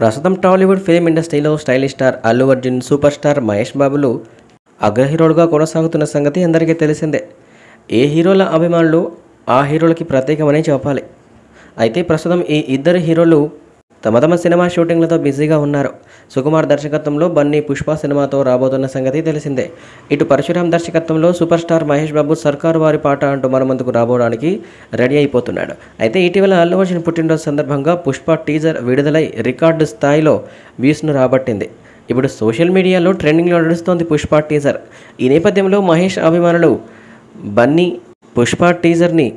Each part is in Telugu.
ప్రస్తుతం టాలీవుడ్ ఫిలిం ఇండస్ట్రీలో stylish star Allu Arjun super star Mahesh బాబులు అగ్రహీరోలుగా కొనసాగుతున్న సంగతి అందరికీ తెలిసిందే ఏ హీరోల అభిమానులు ఆ హీరోలకి ప్రత్యేకమనే చెప్పాలి అయితే ప్రస్తుతం ఈ ఇద్దరు హీరోలు తమ తమ సినిమా షూటింగ్లతో బిజీగా ఉన్నారు సుకుమార్ దర్శకత్వంలో బన్నీ పుష్ప సినిమాతో రాబోతున్న సంగతి తెలిసిందే ఇటు పరశురాం దర్శకత్వంలో సూపర్ స్టార్ మహేష్ బాబు సర్కారు వారి పాట అంటూ మన ముందుకు రాబోవడానికి రెడీ అయిపోతున్నాడు అయితే ఇటీవల అల్లు అర్జున్ పుట్టినరోజు సందర్భంగా పుష్ప టీజర్ విడుదలై రికార్డు స్థాయిలో వ్యూస్ను రాబట్టింది ఇప్పుడు సోషల్ మీడియాలో ట్రెండింగ్లో నడుస్తోంది పుష్ప టీజర్ ఈ నేపథ్యంలో మహేష్ అభిమానులు బన్నీ పుష్ప టీజర్ని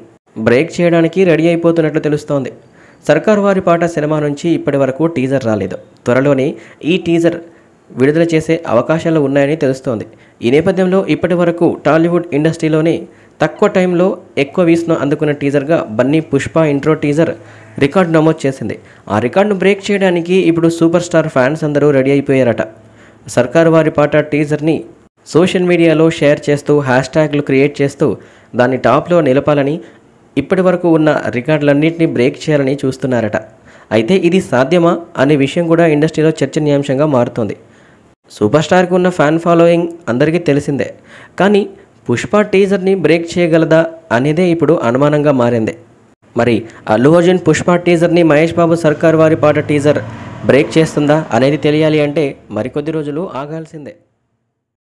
బ్రేక్ చేయడానికి రెడీ అయిపోతున్నట్లు తెలుస్తోంది సర్కారు వారి పాట సినిమా నుంచి ఇప్పటి వరకు టీజర్ రాలేదు త్వరలోనే ఈ టీజర్ విడుదల చేసే అవకాశాలు ఉన్నాయని తెలుస్తోంది ఈ నేపథ్యంలో ఇప్పటి వరకు టాలీవుడ్ ఇండస్ట్రీలోనే తక్కువ టైంలో ఎక్కువ వీసును అందుకున్న టీజర్గా Bunny Pushpa intro teaser record నమోదు చేసింది ఆ రికార్డును బ్రేక్ చేయడానికి ఇప్పుడు సూపర్ స్టార్ ఫ్యాన్స్ అందరూ రెడీ అయిపోయారట సర్కారు వారి పాట టీజర్ని సోషల్ మీడియాలో షేర్ చేస్తూ హ్యాష్ ట్యాగ్లు క్రియేట్ చేస్తూ దాన్ని టాప్లో నిలపాలని ఇప్పటి వరకు ఉన్న రికార్డులన్నింటినీ బ్రేక్ చేయాలని చూస్తున్నారట అయితే ఇది సాధ్యమా అనే విషయం కూడా ఇండస్ట్రీలో చర్చనీయాంశంగా మారుతోంది సూపర్ స్టార్కి ఉన్న ఫ్యాన్ ఫాలోయింగ్ అందరికీ తెలిసిందే కానీ పుష్ప టీజర్ని బ్రేక్ చేయగలదా అనేదే ఇప్పుడు అనుమానంగా మారింది మరి అల్లు అర్జున్ పుష్ప టీజర్ని మహేష్ బాబు సర్కార్ వారి పాట టీజర్ బ్రేక్ చేస్తుందా అనేది తెలియాలి అంటే మరికొద్ది రోజులు ఆగాల్సిందే